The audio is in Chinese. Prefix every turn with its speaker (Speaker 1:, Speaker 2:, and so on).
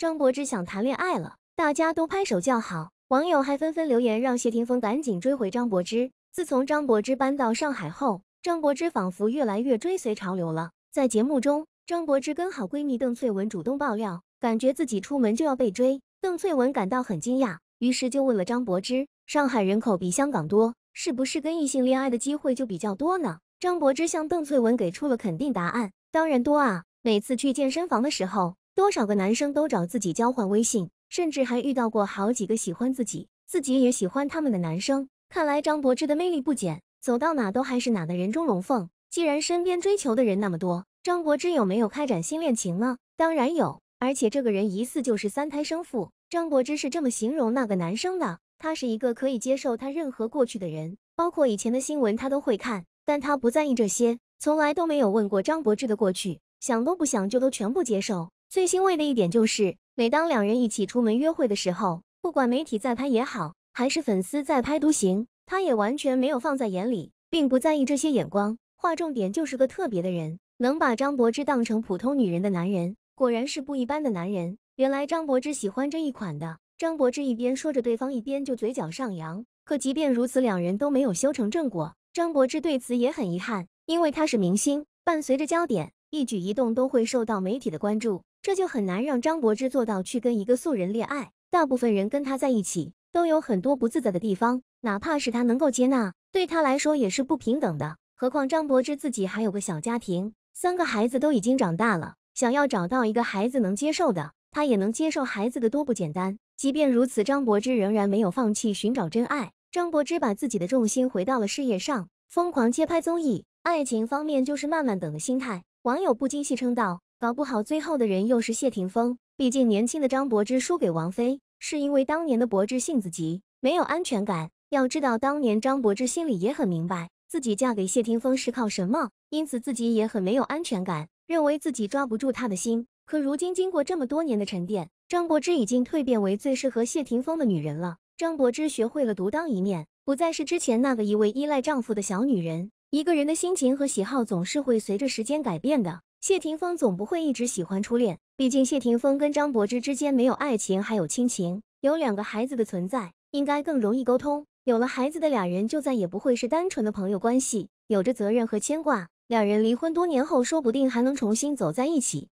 Speaker 1: 张柏芝想谈恋爱了，大家都拍手叫好。网友还纷纷留言，让谢霆锋赶紧追回张柏芝。自从张柏芝搬到上海后，张柏芝仿佛越来越追随潮流了。在节目中，张柏芝跟好闺蜜邓萃雯主动爆料，感觉自己出门就要被追。邓萃雯感到很惊讶，于是就问了张柏芝：上海人口比香港多，是不是跟异性恋爱的机会就比较多呢？张柏芝向邓萃雯给出了肯定答案：当然多啊！每次去健身房的时候。多少个男生都找自己交换微信，甚至还遇到过好几个喜欢自己，自己也喜欢他们的男生。看来张柏芝的魅力不减，走到哪都还是哪的人中龙凤。既然身边追求的人那么多，张柏芝有没有开展新恋情呢？当然有，而且这个人疑似就是三胎生父。张柏芝是这么形容那个男生的：他是一个可以接受他任何过去的人，包括以前的新闻他都会看，但他不在意这些，从来都没有问过张柏芝的过去，想都不想就都全部接受。最欣慰的一点就是，每当两人一起出门约会的时候，不管媒体在拍也好，还是粉丝在拍都行，他也完全没有放在眼里，并不在意这些眼光。划重点，就是个特别的人，能把张柏芝当成普通女人的男人，果然是不一般的男人。原来张柏芝喜欢这一款的。张柏芝一边说着，对方一边就嘴角上扬。可即便如此，两人都没有修成正果。张柏芝对此也很遗憾，因为他是明星，伴随着焦点，一举一动都会受到媒体的关注。这就很难让张柏芝做到去跟一个素人恋爱，大部分人跟他在一起都有很多不自在的地方，哪怕是他能够接纳，对他来说也是不平等的。何况张柏芝自己还有个小家庭，三个孩子都已经长大了，想要找到一个孩子能接受的，他也能接受孩子的，多不简单。即便如此，张柏芝仍然没有放弃寻找真爱。张柏芝把自己的重心回到了事业上，疯狂接拍综艺，爱情方面就是慢慢等的心态。网友不禁戏称道。搞不好最后的人又是谢霆锋。毕竟年轻的张柏芝输给王菲，是因为当年的柏芝性子急，没有安全感。要知道，当年张柏芝心里也很明白自己嫁给谢霆锋是靠什么，因此自己也很没有安全感，认为自己抓不住他的心。可如今经过这么多年的沉淀，张柏芝已经蜕变为最适合谢霆锋的女人了。张柏芝学会了独当一面，不再是之前那个一味依赖丈夫的小女人。一个人的心情和喜好总是会随着时间改变的。谢霆锋总不会一直喜欢初恋，毕竟谢霆锋跟张柏芝之间没有爱情，还有亲情，有两个孩子的存在，应该更容易沟通。有了孩子的俩人，就再也不会是单纯的朋友关系，有着责任和牵挂。两人离婚多年后，说不定还能重新走在一起。